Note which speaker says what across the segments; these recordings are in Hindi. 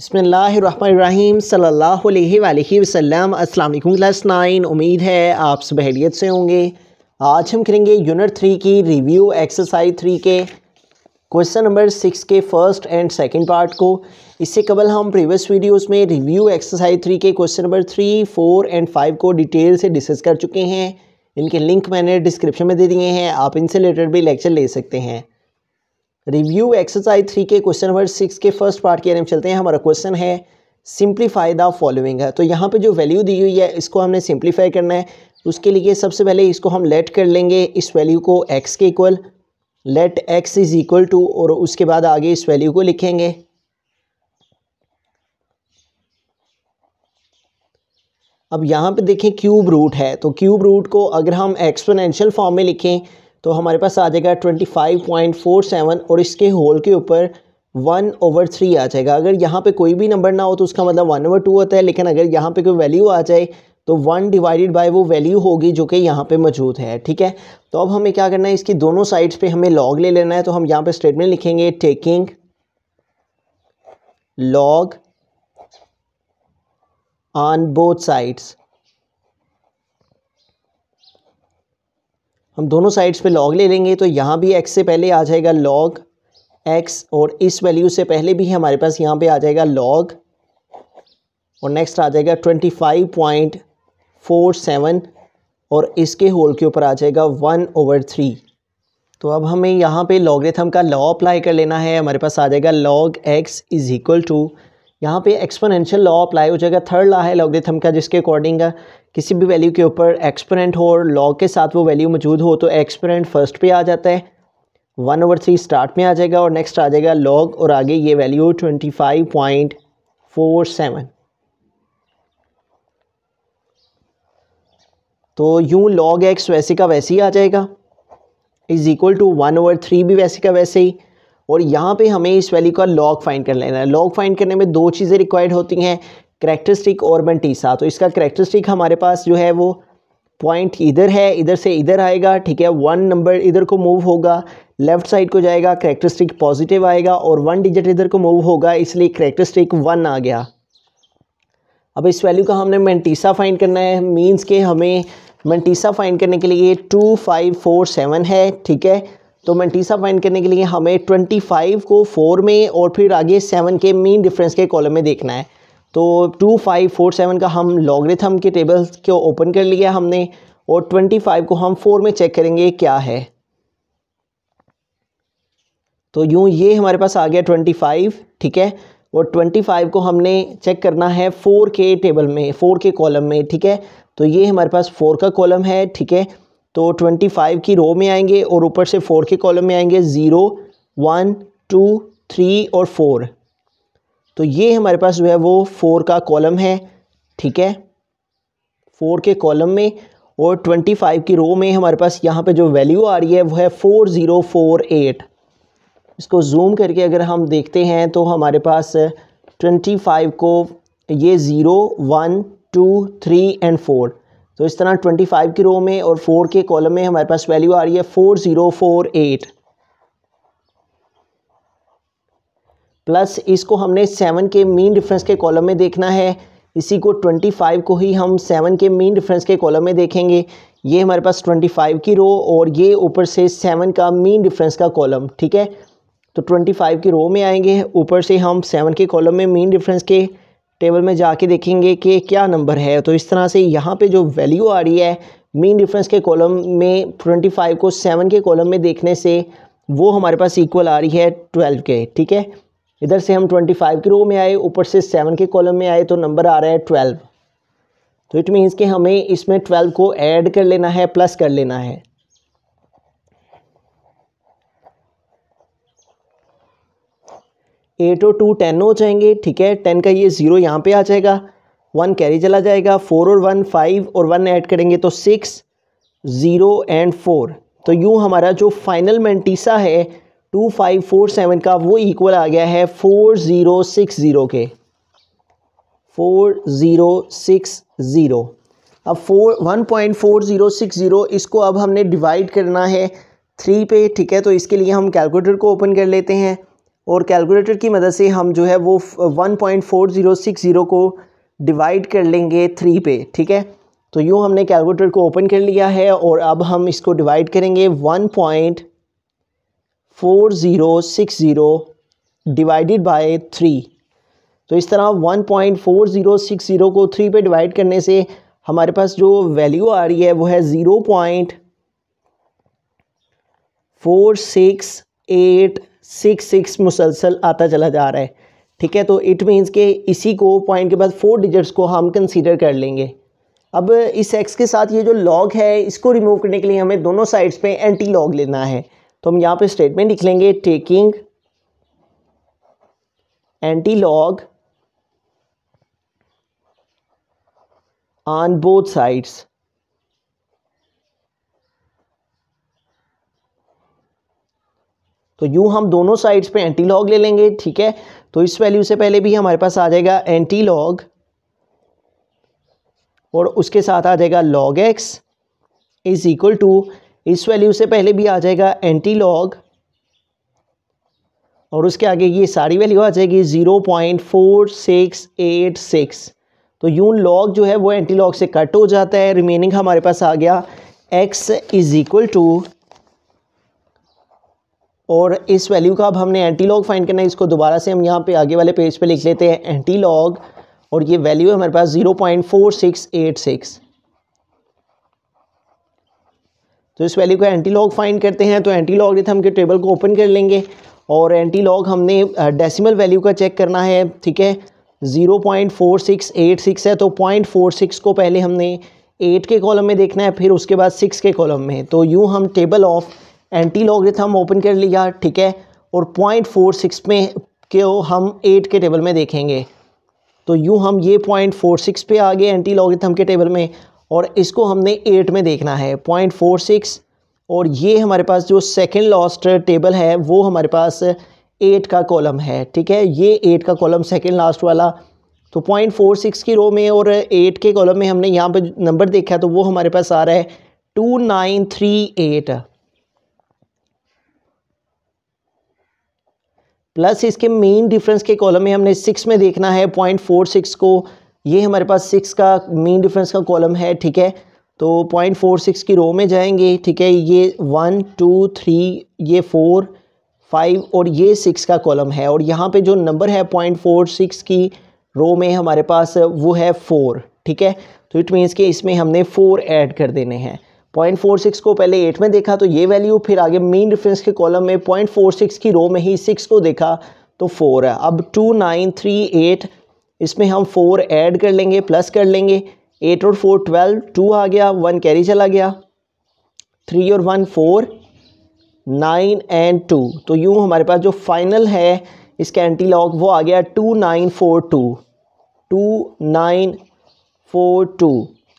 Speaker 1: बसमीम सल्लल्लाहु अलैहि वसल्लम क्लास नाइन उम्मीद है आप सब बहरीत से होंगे आज हम करेंगे यूनिट थ्री की रिव्यू एक्सरसाइज थ्री के क्वेश्चन नंबर सिक्स के फर्स्ट एंड सेकंड पार्ट को इससे कबल हम प्रीवियस वीडियोस में रिव्यू एक्सरसाइज थ्री के question number three four and five को डिटेल से डिस्कस कर चुके हैं इनके लिंक मैंने डिस्क्रिप्शन में दे दिए हैं आप इनसे रिलेटेड भी लेक्चर ले सकते हैं रिव्यू एक्सरसाइज थ्री के क्वेश्चन नंबर सिक्स के फर्स्ट पार्ट की अरे चलते हैं हमारा क्वेश्चन है सिंप्लीफाई द फॉलोइंग है तो यहाँ पे जो वैल्यू दी हुई है इसको हमने सिंप्लीफाई करना है उसके लिए सबसे पहले इसको हम लेट कर लेंगे इस वैल्यू को एक्स के equal let x is equal to और उसके बाद आगे इस वैल्यू को लिखेंगे अब यहाँ पे देखें क्यूब रूट है तो क्यूब रूट को अगर हम एक्सपोनेंशियल फॉर्म में लिखें तो हमारे पास आ जाएगा twenty five point four seven और इसके होल के ऊपर वन ओवर थ्री आ जाएगा अगर यहाँ पे कोई भी नंबर ना हो तो उसका मतलब वन ओवर टू होता है लेकिन अगर यहाँ पे कोई वैल्यू आ जाए तो वन डिवाइडेड बाय वो वैल्यू होगी जो कि यहाँ पे मौजूद है ठीक है तो अब हमें क्या करना है इसकी दोनों साइड्स पे हमें लॉग ले लेना है तो हम यहाँ पे स्टेटमेंट लिखेंगे taking log on both sides हम दोनों साइड्स पे लॉग ले लेंगे तो यहाँ भी एक्स से पहले आ जाएगा लॉग एक्स और इस वैल्यू से पहले भी हमारे पास यहाँ पे आ जाएगा लॉग और नेक्स्ट आ जाएगा twenty five point four seven और इसके होल के ऊपर आ जाएगा वन ओवर थ्री तो अब हमें यहाँ पे लॉगरिथम का लॉ अप्लाई कर लेना है हमारे पास आ जाएगा log x is equal to यहाँ पे एक्सपोनेंशियल लॉ अप्लाई हो जाएगा थर्ड लॉ है लॉगरिथम का जिसके अकॉर्डिंग किसी भी वैल्यू के ऊपर एक्सपोनेंट हो और लॉग के साथ वो वैल्यू मौजूद हो तो एक्सपोनेंट फर्स्ट पे आ जाता है वन ओवर थ्री स्टार्ट में आ जाएगा और नेक्स्ट आ जाएगा लॉग और आगे ये value twenty five point four seven तो यूँ लॉग एक्स वैसे का वैसे ही आ जाएगा is equal to one over three भी वैसे का वैसे ही और यहाँ पे हमें इस वैल्यू का लॉग फाइंड कर लेना है लॉग फाइंड करने में दो चीज़ें रिक्वायर्ड होती हैं करेक्टरिस्टिक और टी तो इसका करेक्टरिस्टिक हमारे पास जो है वो पॉइंट इधर है इधर से इधर आएगा ठीक है वन नंबर इधर को मूव होगा लेफ्ट साइड को जाएगा करेक्टरिस्टिक पॉजिटिव आएगा और वन डिजिट इधर को मूव होगा इसलिए करेक्टरिस्टिक वन आ गया अब इस वैल्यू का हमने मेंटीसा फाइंड करना है मीन्स के हमें मेंटीसा फाइंड करने के लिए टू फाइव फोर सेवन है ठीक है तो मेंटीसा फाइंड करने के लिए हमें ट्वेंटी फाइव को फोर में और फिर आगे सेवन के मीन डिफरेंस के कॉलम में देखना है तो टू फाइव फोर सेवन का हम लॉगरिथम के टेबल को ओपन कर लिया हमने और ट्वेंटी फाइव को हम फोर में चेक करेंगे क्या है तो यूँ ये हमारे पास आ गया ट्वेंटी फाइव ठीक है और ट्वेंटी फाइव को हमने चेक करना है फोर के टेबल में फोर के कॉलम में ठीक है तो ये हमारे पास फोर का कॉलम है ठीक है तो ट्वेंटी फाइव की रो में आएंगे और ऊपर से फोर के कॉलम में आएंगे ज़ीरो वन टू थ्री और फोर तो ये हमारे पास जो है वो फोर का कॉलम है ठीक है फोर के कॉलम में और ट्वेंटी फाइव की रो में हमारे पास यहाँ पे जो वैल्यू आ रही है वो है फोर ज़ीरो फोर एट इसको जूम करके अगर हम देखते हैं तो हमारे पास ट्वेंटी फाइव को ये zero one two three and four तो इस तरह ट्वेंटी फाइव की रो में और फोर के कॉलम में हमारे पास वैल्यू आ रही है four zero four eight plus इसको हमने सेवन के मीन डिफरेंस के कॉलम में देखना है इसी को ट्वेंटी फाइव को ही हम सेवन के मीन डिफरेंस के कॉलम में देखेंगे ये हमारे पास ट्वेंटी फाइव की रो और ये ऊपर से सेवन का मीन डिफरेंस का कॉलम ठीक है तो ट्वेंटी फाइव की रो में आएंगे ऊपर से हम सेवन के कॉलम में मीन डिफरेंस के टेबल में जाके देखेंगे कि क्या नंबर है तो इस तरह से यहाँ पे जो वैल्यू आ रही है मीन डिफरेंस के कॉलम में ट्वेंटी फाइव को सेवन के कॉलम में देखने से वो हमारे पास इक्वल आ रही है ट्वेल्व के ठीक है इधर से हम ट्वेंटी फाइव के रो में आए ऊपर से सेवन के कॉलम में आए तो नंबर आ रहा है ट्वेल्व तो इट मीन्स कि हमें इसमें ट्वेल्व को ऐड कर लेना है प्लस कर लेना है एट और टू टेन हो जाएंगे ठीक है टेन का ये ज़ीरो यहाँ पे आ जाएगा वन कैरी चला जाएगा फोर और वन फाइव और वन ऐड करेंगे तो सिक्स ज़ीरो एंड फोर तो यूँ हमारा जो फाइनल मेंटीसा है टू फाइव फोर सेवन का वो इक्वल आ गया है फोर ज़ीरो सिक्स ज़ीरो के फोर ज़ीरो सिक्स ज़ीरो अब four one point four zero six zero इसको अब हमने डिवाइड करना है थ्री पे ठीक है तो इसके लिए हम कैलकुलेटर को ओपन कर लेते हैं और कैलकुलेटर की मदद से हम जो है वो one point four zero six zero को डिवाइड कर लेंगे थ्री पे ठीक है तो यूँ हमने कैलकुलेटर को ओपन कर लिया है और अब हम इसको डिवाइड करेंगे one point four zero six zero divided by three तो इस तरह one point four zero six zero को थ्री पे डिवाइड करने से हमारे पास जो वैल्यू आ रही है वो है zero point four six eight six six मुसलसल आता चला जा रहा है ठीक है तो इट मीन्स के इसी को पॉइंट के बाद फोर डिजिट्स को हम कंसीडर कर लेंगे अब इस एक्स के साथ ये जो लॉग है इसको रिमूव करने के लिए हमें दोनों साइड्स पे एंटी लॉग लेना है तो हम यहाँ पे स्टेटमेंट लिख लेंगे taking anti log on both sides तो यू हम दोनों साइड्स पे एंटी लॉग ले लेंगे ठीक है तो इस वैल्यू से पहले भी हमारे पास आ जाएगा एंटी लॉग और उसके साथ आ जाएगा log x is equal to इस वैल्यू से पहले भी आ जाएगा एंटी लॉग और उसके आगे ये सारी वैल्यू आ जाएगी zero point four six eight six तो यूं लॉग जो है वो एंटी लॉग से कट हो जाता है रिमेनिंग हमारे पास आ गया एक्स इज इक्वल टू और इस वैल्यू का अब हमने एंटी लॉग फाइंड करना है इसको दोबारा से हम यहाँ पे आगे वाले पेज पे लिख लेते हैं एंटी लॉग और ये वैल्यू है हमारे पास zero point four six eight six तो इस वैल्यू को एंटी लॉग फाइंड करते हैं तो एंटी लॉग रिथम के टेबल को ओपन कर लेंगे और एंटी लॉग हमने डेसिमल वैल्यू का चेक करना है ठीक है zero point four six eight six है तो पॉइंट फोर सिक्स को पहले हमने एट के कॉलम में देखना है फिर उसके बाद सिक्स के कॉलम में तो यूँ हम table of anti logarithm open कर लिया ठीक है और पॉइंट फोर सिक्स में के हम एट के टेबल में देखेंगे तो यूँ हम ये पॉइंट फोर सिक्स पे आ गए एंटी रिथम के टेबल में और इसको हमने एट में देखना है पॉइंट फोर सिक्स और ये हमारे पास जो सेकेंड लास्ट टेबल है वो हमारे पास एट का कॉलम है ठीक है ये एट का कॉलम सेकेंड लास्ट वाला तो पॉइंट फोर सिक्स की रो में और एट के कॉलम में हमने यहाँ पर नंबर देखा तो वो हमारे पास आ रहा है two nine three eight plus इसके मेन डिफरेंस के कॉलम में हमने सिक्स में देखना है पॉइंट फोर सिक्स को ये हमारे पास सिक्स का मीन डिफरेंस का कॉलम है ठीक है तो पॉइंट फोर सिक्स की रो में जाएंगे ठीक है ये वन टू थ्री ये फोर फाइव और ये सिक्स का कॉलम है और यहाँ पे जो नंबर है पॉइंट फोर सिक्स की रो में हमारे पास वो है फोर ठीक है तो इट मीन्स कि इसमें हमने फोर ऐड कर देने हैं पॉइंट फोर सिक्स को पहले एट में देखा तो ये वैल्यू फिर आगे मेन डिफरेंस के कॉलम में पॉइंट फोर सिक्स की रो में ही सिक्स को देखा तो फोर है अब टू नाइन थ्री एट इसमें हम फोर ऐड कर लेंगे प्लस कर लेंगे एट और फोर ट्वेल्व टू आ गया वन कैरी चला गया थ्री और one four nine and two तो यूँ हमारे पास जो फाइनल है इसका एंटी लॉग वो आ गया two nine four two two nine four two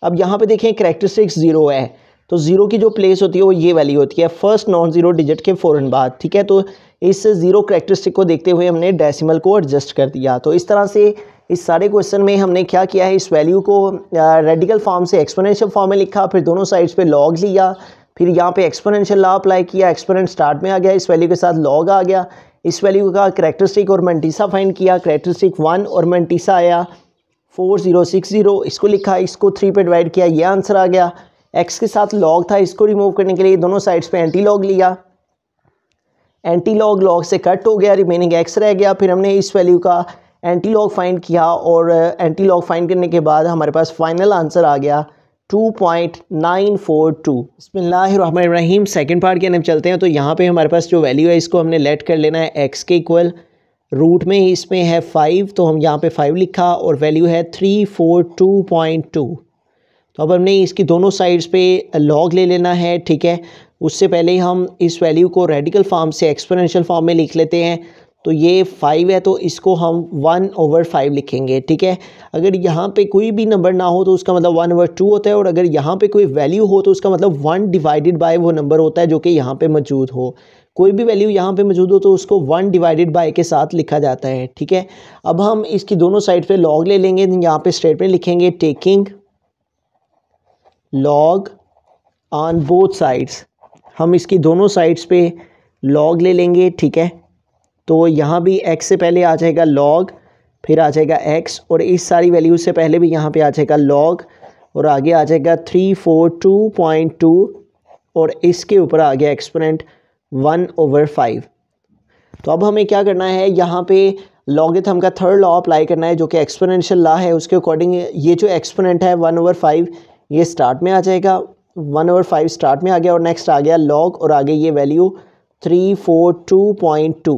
Speaker 1: अब यहाँ पे देखें करेक्टरिस्टिक्स ज़ीरो है तो ज़ीरो की जो प्लेस होती है वो ये वैली होती है फर्स्ट नॉन ज़ीरो डिजिट के फ़ौरन बाद ठीक है तो इस ज़ीरो करेक्टरिस्टिक को देखते हुए हमने डेसिमल को एडजस्ट कर दिया तो इस तरह से इस सारे क्वेश्चन में हमने क्या किया है इस वैल्यू को रेडिकल फॉर्म से एक्सपोनेंशियल फॉर्म में लिखा फिर दोनों साइड्स पे लॉग लिया फिर यहाँ पे एक्सपोनेंशियल लॉ अप्लाई किया एक्सपोनेंट स्टार्ट में आ गया इस वैल्यू के साथ लॉग आ गया इस वैल्यू का करेक्टरिस्टिक और मंटीसा फाइंड किया करेक्टरिस्टिक वन और मंटीसा आया फोर ज़ीरो सिक्स ज़ीरो इसको लिखा इसको थ्री पे डिवाइड किया ये आंसर आ गया एक्स के साथ लॉग था इसको रिमूव करने के लिए दोनों साइड्स पर एंटी लॉग लिया एंटी लॉग लॉग से कट हो गया रिमेनिंग एक्स रह गया फिर हमने इस वैल्यू का एंटी लॉग फाइंड किया और एंटी लॉग फाइंड करने के बाद हमारे पास फाइनल आंसर आ गया 2.942 बसमीम सेकेंड पार्ट के अंदर चलते हैं तो यहाँ पे हमारे पास जो वैल्यू है इसको हमने लेट कर लेना है एक्स के इक्वल रूट में ही इसमें है फाइव तो हम यहाँ पे फाइव लिखा और वैल्यू है three four two point two तो अब हमने इसकी दोनों साइड्स पे लॉग ले लेना है ठीक है उससे पहले हम इस वैल्यू को रेडिकल फॉर्म से एक्सपोनेंशियल फॉर्म में लिख लेते हैं तो ये फाइव है तो इसको हम वन ओवर फाइव लिखेंगे ठीक है अगर यहाँ पे कोई भी नंबर ना हो तो उसका मतलब वन ओवर टू होता है और अगर यहाँ पे कोई वैल्यू हो तो उसका मतलब वन डिवाइडेड बाय वो नंबर होता है जो कि यहाँ पे मौजूद हो कोई भी वैल्यू यहाँ पे मौजूद हो तो उसको वन डिवाइडेड बाय के साथ लिखा जाता है ठीक है अब हम इसकी दोनों साइड पर लॉग ले लेंगे तो यहाँ पर स्टेट में लिखेंगे taking log on both sides हम इसकी दोनों साइड्स पर लॉग ले लेंगे ठीक है तो यहाँ भी एक्स से पहले आ जाएगा लॉग फिर आ जाएगा एक्स और इस सारी वैल्यू से पहले भी यहाँ पे आ जाएगा लॉग और आगे आ जाएगा three four two point two और इसके ऊपर आ गया एक्सपोनेंट वन ओवर फाइव तो अब हमें क्या करना है यहाँ पे हम का थर्ड लॉ अप्लाई करना है जो कि एक्सपोनेंशियल लॉ है उसके अकॉर्डिंग ये जो एक्सपोनेंट है वन ओवर फाइव ये स्टार्ट में आ जाएगा वन ओवर फाइव स्टार्ट में आ गया और नेक्स्ट आ गया लॉग और आगे ये value three four two point two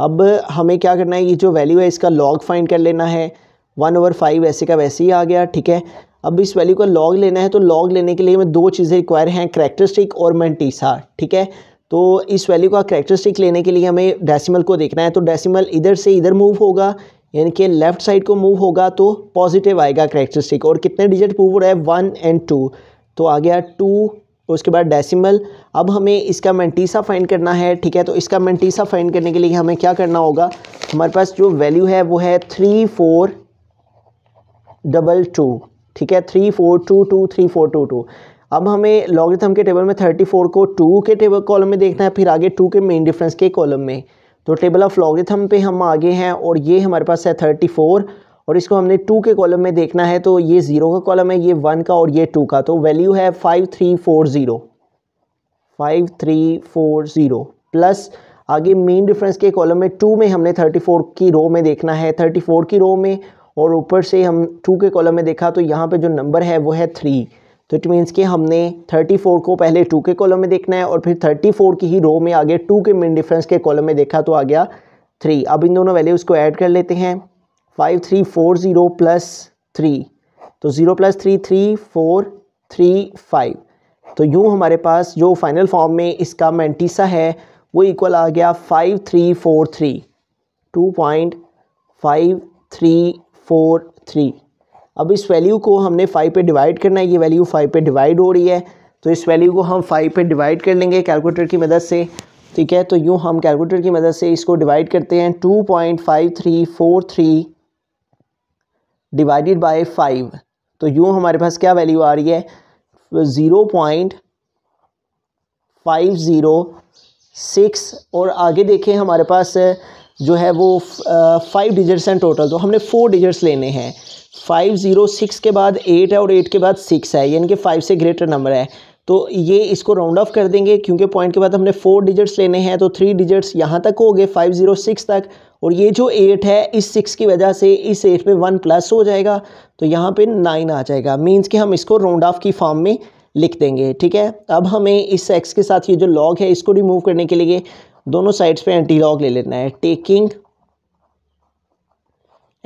Speaker 1: अब हमें क्या करना है ये जो वैल्यू है इसका लॉग फाइंड कर लेना है वन ओवर फाइव ऐसे का वैसे ही आ गया ठीक है अब इस वैल्यू का लॉग लेना है तो लॉग लेने के लिए हमें दो चीज़ें रिक्वायर हैं करेक्टरिस्टिक और मेंटीसा ठीक है तो इस वैल्यू का करेक्टरिस्टिक लेने के लिए हमें डेसिमल को देखना है तो डेसिमल इधर से इधर मूव होगा यानी कि लेफ्ट साइड को मूव होगा तो पॉजिटिव आएगा करेक्टरिस्टिक और कितने डिजिट मूव हो रहा है वन एंड टू तो आ गया टू उसके बाद डेसिमल अब हमें इसका मेंटीसा फाइंड करना है ठीक है तो इसका मेंटीसा फाइंड करने के लिए हमें क्या करना होगा हमारे पास जो वैल्यू है वो है थ्री फोर डबल टू ठीक है three four two two three four two two अब हमें लॉगरिथम के टेबल में थर्टी फोर को टू के टेबल कॉलम में देखना है फिर आगे टू के मेन डिफरेंस के कॉलम में तो टेबल ऑफ लॉगरिथम पे हम आगे हैं और ये हमारे पास है थर्टी फोर और इसको हमने टू के कॉलम में देखना है तो ये ज़ीरो का कॉलम है ये वन का और ये टू का तो वैल्यू है five three four zero five three four zero plus आगे मेन डिफरेंस के कॉलम में टू में हमने थर्टी फोर की रो में देखना है थर्टी फोर की रो में और ऊपर से हम टू के कॉलम में देखा तो यहाँ पर जो नंबर है वो है थ्री तो इट मीन्स कि हमने थर्टी फोर को पहले टू के कॉलम में देखना है और फिर थर्टी फोर की ही रो में आगे टू के मेन डिफरेंस के कॉलम में देखा तो आ गया थ्री अब इन दोनों वैल्यूज़ को ऐड कर लेते हैं five three four zero plus three तो zero plus three three four three five तो यूँ हमारे पास जो फाइनल फॉर्म में इसका मैंटिसा है वो इक्वल आ गया five three four three two point five three four three अब इस वैल्यू को हमने फाइव पे डिवाइड करना है ये वैल्यू फाइव पे डिवाइड हो रही है तो इस वैल्यू को हम फाइव पे डिवाइड कर लेंगे कैलकुलेटर की मदद से ठीक है तो यूँ हम कैलकुलेटर की मदद से इसको डिवाइड करते हैं two point five three four three divided by five तो यूँ हमारे पास क्या वैल्यू आ रही है zero point five zero six और आगे देखें हमारे पास जो है वो फाइव डिजिट्स हैं टोटल तो हमने फोर डिजिट्स लेने हैं फाइव ज़ीरो सिक्स के बाद एट है और एट के बाद सिक्स है यानी कि फ़ाइव से ग्रेटर नंबर है तो ये इसको राउंड ऑफ कर देंगे क्योंकि पॉइंट के बाद हमने फोर डिजिट्स लेने हैं तो थ्री डिजिट्स यहाँ तक हो गए फाइव जीरो सिक्स तक और ये जो एट है इस सिक्स की वजह से इस एट पे वन प्लस हो जाएगा तो यहाँ पे नाइन आ जाएगा मीन्स कि हम इसको राउंड ऑफ की फॉर्म में लिख देंगे ठीक है अब हमें इस एक्स के साथ ये जो लॉग है इसको रिमूव करने के लिए दोनों साइड्स पर एंटी लॉग ले लेना है taking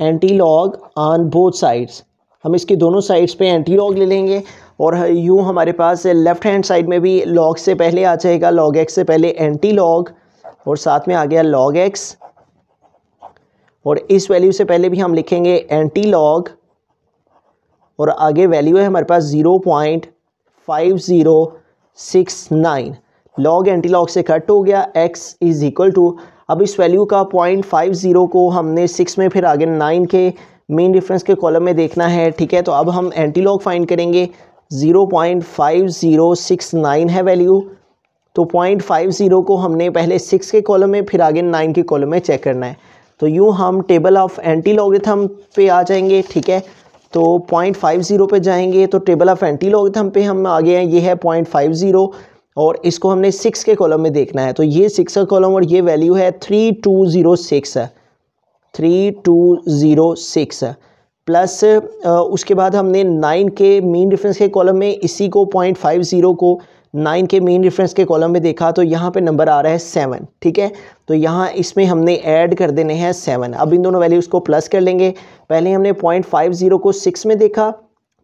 Speaker 1: anti log on both sides हम इसकी दोनों साइड्स पे एंटी लॉग ले लेंगे और यूँ हमारे पास लेफ्ट हैंड साइड में भी लॉग से पहले आ जाएगा लॉग एक्स से पहले एंटी लॉग और साथ में आ गया लॉग एक्स और इस वैल्यू से पहले भी हम लिखेंगे एंटी लॉग और आगे वैल्यू है हमारे पास zero point five zero six nine log anti log से कट हो गया एक्स इज़ इक्वल टू अब इस वैल्यू का पॉइंट फाइव ज़ीरो को हमने सिक्स में फिर आगे नाइन के मेन डिफरेंस के कॉलम में देखना है ठीक है तो अब हम एंटी लॉग फाइंड करेंगे zero point five zero six nine है वैल्यू तो पॉइंट फाइव ज़ीरो को हमने पहले सिक्स के कॉलम में फिर आगे नाइन के कॉलम में चेक करना है तो यूँ हम टेबल ऑफ एंटी लॉगिथम पे आ जाएंगे ठीक है तो पॉइंट फाइव ज़ीरो पर जाएंगे तो टेबल ऑफ एंटी लॉगिथम पे हम आगे हैं ये है पॉइंट फाइव ज़ीरो और इसको हमने सिक्स के कॉलम में देखना है तो ये सिक्स का कॉलम और ये वैल्यू है three two zero six three two zero six plus उसके बाद हमने नाइन के मेन डिफरेंस के कॉलम में इसी को पॉइंट फाइव ज़ीरो को नाइन के मेन डिफरेंस के कॉलम में देखा तो यहाँ पे नंबर आ रहा है सेवन ठीक है तो यहाँ इसमें हमने ऐड कर देने हैं सेवन अब इन दोनों वैल्यूज़ को प्लस कर लेंगे पहले हमने पॉइंट फाइव ज़ीरो को सिक्स में देखा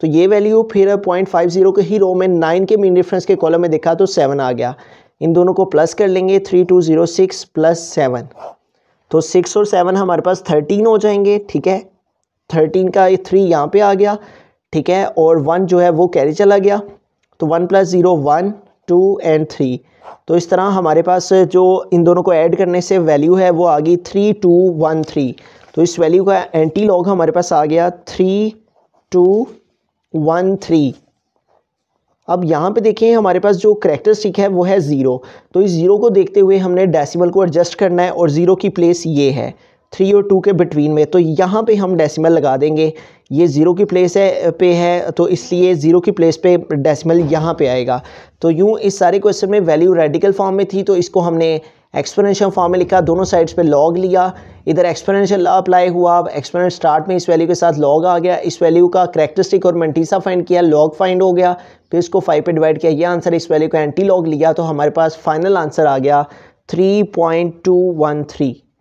Speaker 1: तो ये वैल्यू फिर पॉइंट फाइव ज़ीरो के ही रो में नाइन के मेन डिफरेंस के कॉलम में देखा तो सेवन आ गया इन दोनों को प्लस कर लेंगे three two zero six plus seven तो सिक्स और सेवन हमारे पास थर्टीन हो जाएंगे ठीक है थर्टीन का थ्री यहाँ पे आ गया ठीक है और वन जो है वो कैरी चला गया तो one plus zero one two and three तो इस तरह हमारे पास जो इन दोनों को ऐड करने से वैल्यू है वो आ गई थ्री टू वन थ्री तो इस वैल्यू का एंटी लॉग हमारे पास आ गया थ्री टू वन थ्री अब यहाँ पे देखें हमारे पास जो करेक्टर स्टिक है वो है ज़ीरो तो इस ज़ीरो को देखते हुए हमने डेसिमल को एडजस्ट करना है और ज़ीरो की प्लेस ये है थ्री और टू के बिटवीन में तो यहाँ पे हम डेसिमल लगा देंगे ये ज़ीरो की प्लेस है पे है तो इसलिए ज़ीरो की प्लेस पे डेसिमल यहाँ पे आएगा तो यूँ इस सारे क्वेश्चन में वैल्यू रेडिकल फॉर्म में थी तो इसको हमने एक्सपोनेंशियल फॉर्म में लिखा दोनों साइड्स पे लॉग लिया इधर एक्सपोनेंशियल अप्लाई हुआ अब एक्सपोनेंट स्टार्ट में इस वैल्यू के साथ लॉग आ गया इस वैल्यू का करेक्टरिस्टिक और मंटीसा फाइंड किया लॉग फाइंड हो गया फिर इसको फाइव पे डिवाइड किया ये आंसर इस वैल्यू को एंटी लॉग लिया तो हमारे पास फाइनल आंसर आ गया three point two one three